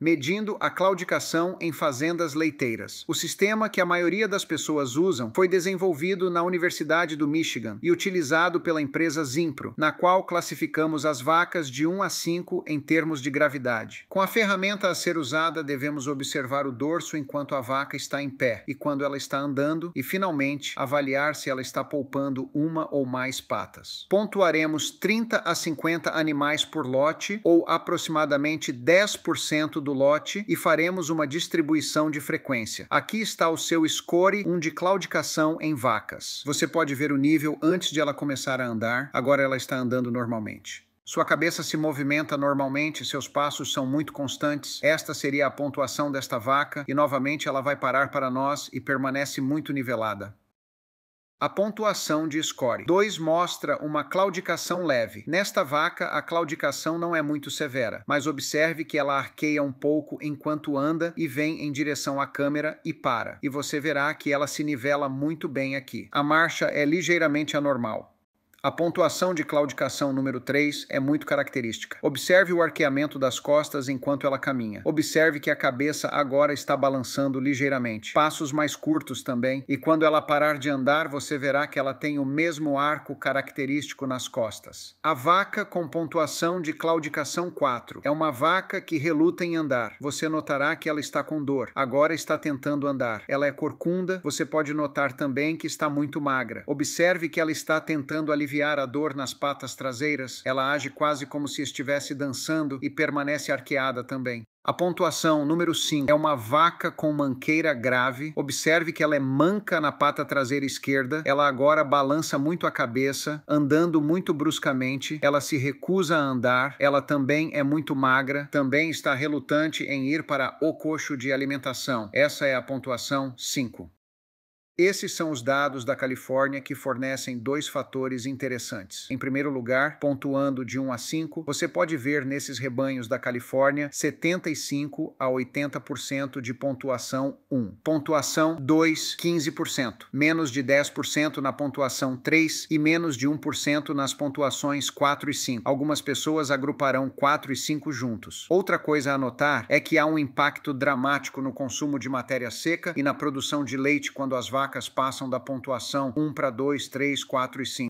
medindo a claudicação em fazendas leiteiras. O sistema que a maioria das pessoas usam foi desenvolvido na Universidade do Michigan e utilizado pela empresa Zimpro, na qual classificamos as vacas de 1 a 5 em termos de gravidade. Com a ferramenta a ser usada, devemos observar o dorso enquanto a vaca está em pé e quando ela está andando e, finalmente, avaliar se ela está poupando uma ou mais patas. Pontuaremos 30 a 50 animais por lote ou aproximadamente 10% do lote e faremos uma distribuição de frequência. Aqui está o seu score, um de claudicação em vacas. Você pode ver o nível antes de ela começar a andar, agora ela está andando normalmente. Sua cabeça se movimenta normalmente, seus passos são muito constantes. Esta seria a pontuação desta vaca, e novamente ela vai parar para nós e permanece muito nivelada. A pontuação de score 2 mostra uma claudicação leve. Nesta vaca, a claudicação não é muito severa, mas observe que ela arqueia um pouco enquanto anda e vem em direção à câmera e para. E você verá que ela se nivela muito bem aqui. A marcha é ligeiramente anormal. A pontuação de claudicação número 3 é muito característica. Observe o arqueamento das costas enquanto ela caminha. Observe que a cabeça agora está balançando ligeiramente. Passos mais curtos também, e quando ela parar de andar, você verá que ela tem o mesmo arco característico nas costas. A vaca com pontuação de claudicação 4 é uma vaca que reluta em andar. Você notará que ela está com dor. Agora está tentando andar. Ela é corcunda, você pode notar também que está muito magra. Observe que ela está tentando aliviar aliviar a dor nas patas traseiras, ela age quase como se estivesse dançando e permanece arqueada também. A pontuação número 5 é uma vaca com manqueira grave. Observe que ela é manca na pata traseira esquerda. Ela agora balança muito a cabeça, andando muito bruscamente. Ela se recusa a andar. Ela também é muito magra. Também está relutante em ir para o coxo de alimentação. Essa é a pontuação 5. Esses são os dados da Califórnia que fornecem dois fatores interessantes. Em primeiro lugar, pontuando de 1 a 5, você pode ver nesses rebanhos da Califórnia 75 a 80% de pontuação 1. Pontuação 2, 15%. Menos de 10% na pontuação 3 e menos de 1% nas pontuações 4 e 5. Algumas pessoas agruparão 4 e 5 juntos. Outra coisa a notar é que há um impacto dramático no consumo de matéria seca e na produção de leite quando as vacas placas passam da pontuação 1 para 2, 3, 4 e 5.